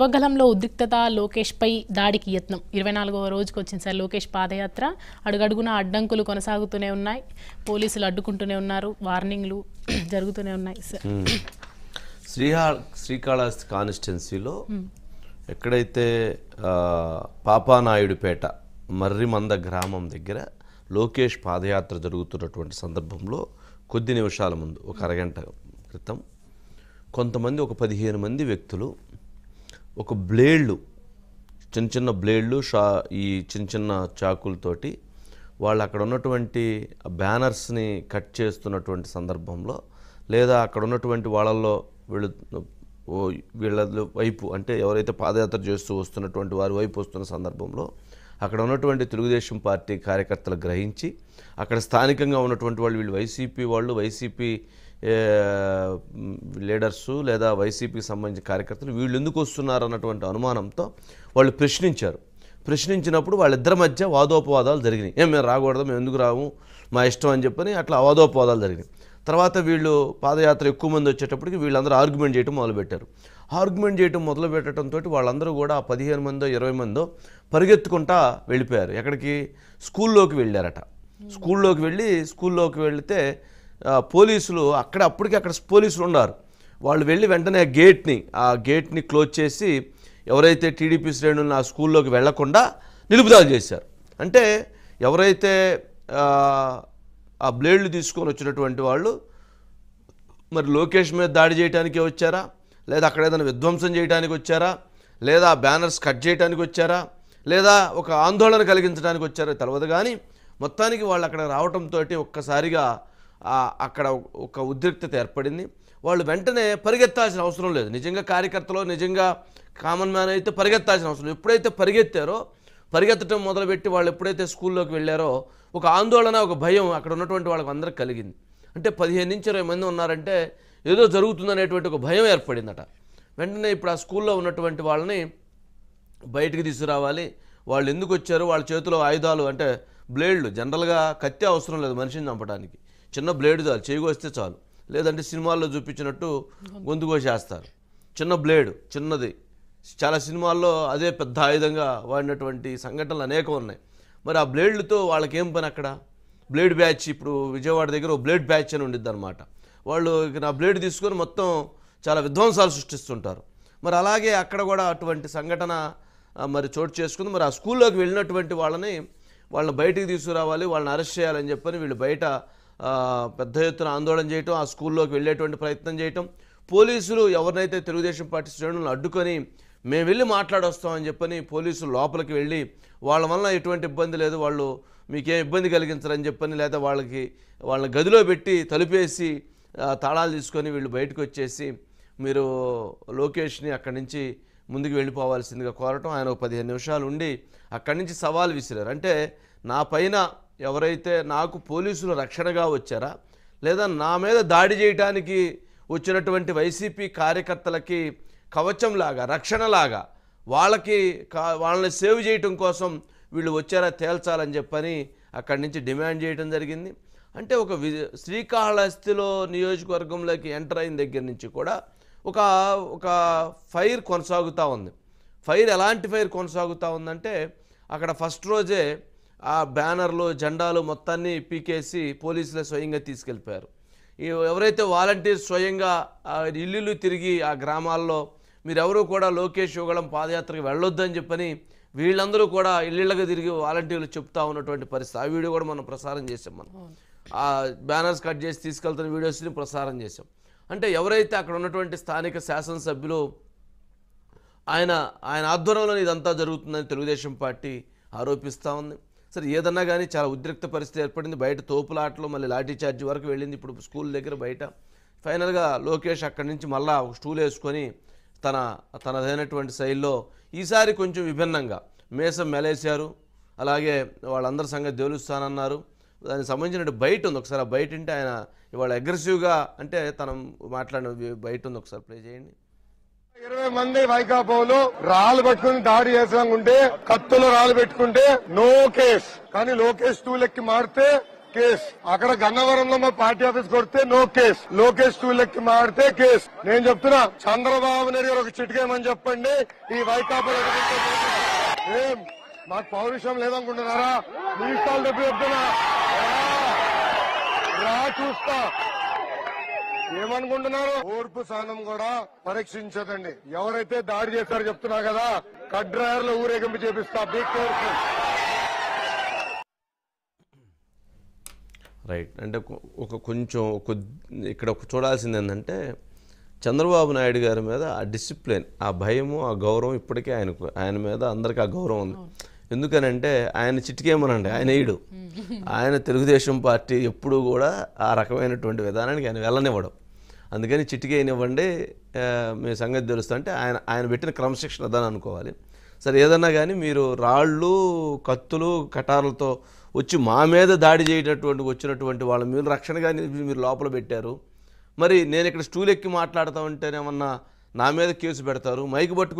స్వగలంలో ఉద్రిక్తత లోకేష్పై దాడికి యత్నం ఇరవై నాలుగవ రోజుకు వచ్చింది సార్ లోకేష్ పాదయాత్ర అడుగడుగున అడ్డంకులు కొనసాగుతూనే ఉన్నాయి పోలీసులు అడ్డుకుంటూనే ఉన్నారు వార్నింగ్లు జరుగుతూనే ఉన్నాయి శ్రీహా శ్రీకాళహస్తి కాన్స్టిట్యున్సీలో ఎక్కడైతే పాపానాయుడుపేట మర్రిమంద గ్రామం దగ్గర లోకేష్ పాదయాత్ర జరుగుతున్నటువంటి సందర్భంలో కొద్ది నిమిషాల ముందు ఒక అరగంట క్రితం కొంతమంది ఒక పదిహేను మంది వ్యక్తులు ఒక బ్లేడ్లు చిన్న చిన్న బ్లేడ్లు షా ఈ చిన్న చిన్న చాకులతోటి వాళ్ళు అక్కడ ఉన్నటువంటి బ్యానర్స్ని కట్ చేస్తున్నటువంటి సందర్భంలో లేదా అక్కడ ఉన్నటువంటి వాళ్ళల్లో వీళ్ళు వీళ్ళ వైపు అంటే ఎవరైతే పాదయాత్ర చేస్తూ వస్తున్నటువంటి వారి వైపు వస్తున్న సందర్భంలో అక్కడ ఉన్నటువంటి తెలుగుదేశం పార్టీ కార్యకర్తలు గ్రహించి అక్కడ స్థానికంగా ఉన్నటువంటి వాళ్ళు వీళ్ళు వైసీపీ వాళ్ళు వైసీపీ లీడర్సు లేదా వైసీపీకి సంబంధించిన కార్యకర్తలు వీళ్ళు ఎందుకు వస్తున్నారు అన్నటువంటి అనుమానంతో వాళ్ళు ప్రశ్నించారు ప్రశ్నించినప్పుడు వాళ్ళిద్దరి మధ్య వాదోపవాదాలు జరిగినాయి ఏం మేము రాకూడదు మేము ఎందుకు రాము మా ఇష్టం అని చెప్పని అట్లా అవాదోపవాదాలు జరిగినాయి తర్వాత వీళ్ళు పాదయాత్ర ఎక్కువ మంది వచ్చేటప్పటికి వీళ్ళందరూ ఆర్గ్యుమెంట్ చేయడం మొదలుపెట్టారు ఆర్గ్యుమెంట్ చేయడం మొదలు పెట్టడంతో వాళ్ళందరూ కూడా పదిహేను మందో ఇరవై మందో పరిగెత్తుకుంటా వెళ్ళిపోయారు ఎక్కడికి స్కూల్లోకి వెళ్ళారట స్కూల్లోకి వెళ్ళి స్కూల్లోకి వెళితే పోలీసులు అక్కడ అప్పటికి అక్కడ పోలీసులు ఉన్నారు వాళ్ళు వెళ్ళి వెంటనే ఆ గేట్ని ఆ గేట్ని క్లోజ్ చేసి ఎవరైతే టీడీపీ శ్రేణులను ఆ స్కూల్లోకి వెళ్లకుండా నిలుపుదల చేశారు అంటే ఎవరైతే ఆ బ్లేడ్లు తీసుకొని వచ్చినటువంటి వాళ్ళు మరి లోకేష్ మీద దాడి చేయడానికే వచ్చారా లేదా అక్కడ ఏదైనా విధ్వంసం చేయడానికి వచ్చారా లేదా బ్యానర్స్ కట్ చేయడానికి వచ్చారా లేదా ఒక ఆందోళన కలిగించడానికి వచ్చారా తెలియదు కానీ మొత్తానికి వాళ్ళు అక్కడ రావడంతో ఒక్కసారిగా అక్కడ ఒక ఉద్రిక్తత ఏర్పడింది వాళ్ళు వెంటనే పరిగెత్తాల్సిన అవసరం లేదు నిజంగా కార్యకర్తలో నిజంగా కామన్ మ్యాన్ అయితే పరిగెత్తాల్సిన అవసరం ఎప్పుడైతే పరిగెత్తారో పరిగెత్తడం మొదలుపెట్టి వాళ్ళు ఎప్పుడైతే స్కూల్లోకి వెళ్ళారో ఒక ఆందోళన ఒక భయం అక్కడ ఉన్నటువంటి వాళ్ళకి అందరికి కలిగింది అంటే పదిహేను నుంచి ఇరవై మంది ఉన్నారంటే ఏదో జరుగుతుందనేటువంటి ఒక భయం ఏర్పడిందట వెంటనే ఇప్పుడు ఆ స్కూల్లో ఉన్నటువంటి వాళ్ళని బయటికి తీసుకురావాలి వాళ్ళు ఎందుకు వచ్చారు వాళ్ళ చేతిలో ఆయుధాలు అంటే బ్లేడ్లు జనరల్గా కత్తి అవసరం లేదు మనిషిని చంపడానికి చిన్న బ్లేడ్ చాలు చేయికి వస్తే చాలు లేదంటే సినిమాల్లో చూపించినట్టు గొంతు కోసేస్తారు చిన్న బ్లేడ్ చిన్నది చాలా సినిమాల్లో అదే పెద్ద ఆయుధంగా వాడినటువంటి సంఘటనలు అనేకం ఉన్నాయి మరి ఆ బ్లేడ్లతో వాళ్ళకి ఏం పని అక్కడ బ్లేడ్ బ్యాచ్ ఇప్పుడు విజయవాడ దగ్గర ఓ బ్లేడ్ బ్యాచ్ అని ఉండిద్ది అనమాట వాళ్ళు నా బ్లేడ్ తీసుకొని మొత్తం చాలా విధ్వంసాలు సృష్టిస్తుంటారు మరి అలాగే అక్కడ కూడా అటువంటి సంఘటన మరి చోటు చేసుకుంది మరి ఆ స్కూల్లోకి వెళ్ళినటువంటి వాళ్ళని వాళ్ళని బయటికి తీసుకురావాలి వాళ్ళని అరెస్ట్ చేయాలని చెప్పని వీళ్ళు బయట పెద్ద ఎత్తున ఆందోళన చేయటం ఆ స్కూల్లోకి వెళ్ళేటువంటి ప్రయత్నం చేయటం పోలీసులు ఎవరినైతే తెలుగుదేశం పార్టీ శ్రేణులను అడ్డుకొని మేము వెళ్ళి మాట్లాడొస్తామని చెప్పని పోలీసులు లోపలికి వెళ్ళి వాళ్ళ వల్ల ఎటువంటి ఇబ్బంది లేదు వాళ్ళు మీకేం ఇబ్బంది కలిగించరని చెప్పని లేదా వాళ్ళకి వాళ్ళని గదిలో పెట్టి తలుపేసి తాళాలు తీసుకొని వీళ్ళు బయటకు వచ్చేసి మీరు లోకేష్ని అక్కడి నుంచి ముందుకు వెళ్ళిపోవాల్సిందిగా కోరటం ఆయన ఒక పదిహేను నిమిషాలు ఉండి అక్కడి నుంచి సవాల్ విసిరారు అంటే నా పైన ఎవరైతే నాకు పోలీసులు రక్షణగా వచ్చారా లేదా నా మీద దాడి చేయటానికి వచ్చినటువంటి వైసీపీ కార్యకర్తలకి కవచంలాగా రక్షణలాగా వాళ్ళకి వాళ్ళని సేవ్ చేయటం కోసం వీళ్ళు వచ్చారా తేల్చాలని చెప్పని అక్కడి నుంచి డిమాండ్ చేయడం జరిగింది అంటే ఒక వి శ్రీకాళహస్తిలో నియోజకవర్గంలోకి ఎంటర్ అయిన దగ్గర నుంచి కూడా ఒక ఒక ఫైర్ కొనసాగుతూ ఉంది ఫైర్ ఎలాంటి ఫైర్ కొనసాగుతూ ఉందంటే అక్కడ ఫస్ట్ రోజే ఆ బ్యానర్లు జెండాలు మొత్తాన్ని పీకేసి పోలీసులే స్వయంగా తీసుకెళ్ళిపోయారు ఎవరైతే వాలంటీర్స్ స్వయంగా ఇల్లులు తిరిగి ఆ గ్రామాల్లో మీరెవరూ కూడా లోకేష్ యుగళం పాదయాత్రకు వెళ్ళొద్దని చెప్పని వీళ్ళందరూ కూడా ఇళ్ళకి తిరిగి వాలంటీర్లు చెప్తా ఉన్నటువంటి పరిస్థితి ఆ వీడియో కూడా మనం ప్రసారం చేసాం మనం ఆ బ్యానర్స్ కట్ చేసి తీసుకెళ్తున్న వీడియోస్ని ప్రసారం చేసాం అంటే ఎవరైతే అక్కడ ఉన్నటువంటి స్థానిక శాసనసభ్యులు ఆయన ఆయన ఆధ్వర్యంలో ఇదంతా జరుగుతుందని తెలుగుదేశం పార్టీ ఆరోపిస్తూ ఉంది సరే ఏదన్నా కానీ చాలా ఉద్రిక్త పరిస్థితి ఏర్పడింది బయట తోపులాటలు మళ్ళీ లాఠీ చార్జ్ వరకు వెళ్ళింది ఇప్పుడు స్కూల్ దగ్గర బయట ఫైనల్గా లోకేష్ అక్కడి నుంచి మళ్ళా ఒక స్టూల్ వేసుకొని తన తనదైనటువంటి శైలిలో ఈసారి కొంచెం విభిన్నంగా మేసం మెలేశారు అలాగే వాళ్ళందరి సంగతి దేలుస్తానన్నారు దానికి సంబంధించినట్టు బయట ఉంది ఒకసారి ఆ బయట ఉంటే ఆయన ఇవాళ అగ్రెసివ్గా అంటే తనం మాట్లాడిన బయట ఉంది ఒకసారి ప్లే చేయండి ఇరవై మంది వైకాపోలు రాళ్ళు పట్టుకుని దాడి చేసిన ఉంటే కత్తులు రాళ్ళు పెట్టుకుంటే నో కేస్ కానీ లోకేష్ టూలెక్కి మారితే కేస్ అక్కడ గన్నవరంలో మా పార్టీ ఆఫీస్ కొడితే నో కేస్ లోకేష్ టూలెక్కి మారితే కేస్ నేను చెప్తున్నా చంద్రబాబు నాయుడు గారు ఒక చిటికేమని చెప్పండి ఈ వైకాపో ఏం మాకు పౌరుషం లేదనుకుంటున్నారా మీ ఇష్టాలు డబ్బు చెప్తున్నా రా చూస్తా ఏమనుకుంటున్నారు ఓర్పు స్థానం కూడా పరీక్షించదండి ఎవరైతే దాడి చేస్తారో చెప్తున్నా కదా కట్ డ్రైవర్ లో ఊరేగింపు చేపిస్తా బీక్ రైట్ అంటే ఒక కొంచెం ఇక్కడ చూడాల్సింది ఏంటంటే చంద్రబాబు నాయుడు గారి మీద ఆ డిసిప్లిన్ ఆ భయము ఆ గౌరవం ఇప్పటికే ఆయనకు ఆయన మీద అందరికీ ఆ గౌరవం ఉంది ఎందుకనంటే ఆయన చిట్కేమోనండి ఆయన ఏడు ఆయన తెలుగుదేశం పార్టీ ఎప్పుడూ కూడా ఆ రకమైనటువంటి విధానానికి ఆయన వెళ్ళనివ్వడం అందుకని చిటికేయనివ్వండి మీ సంగతి తెలుస్తా అంటే ఆయన ఆయన పెట్టిన క్రమశిక్షణ దాని అనుకోవాలి సరే ఏదన్నా కానీ మీరు రాళ్ళు కత్తులు కటారులతో వచ్చి మా మీద దాడి చేయటటువంటి వచ్చినటువంటి వాళ్ళ మీరు రక్షణగా మీరు లోపల పెట్టారు మరి నేను ఇక్కడ స్టూల్ ఎక్కి మాట్లాడతామంటేనేమన్నా నా మీద కేసు పెడతారు మైక్ పట్టుకు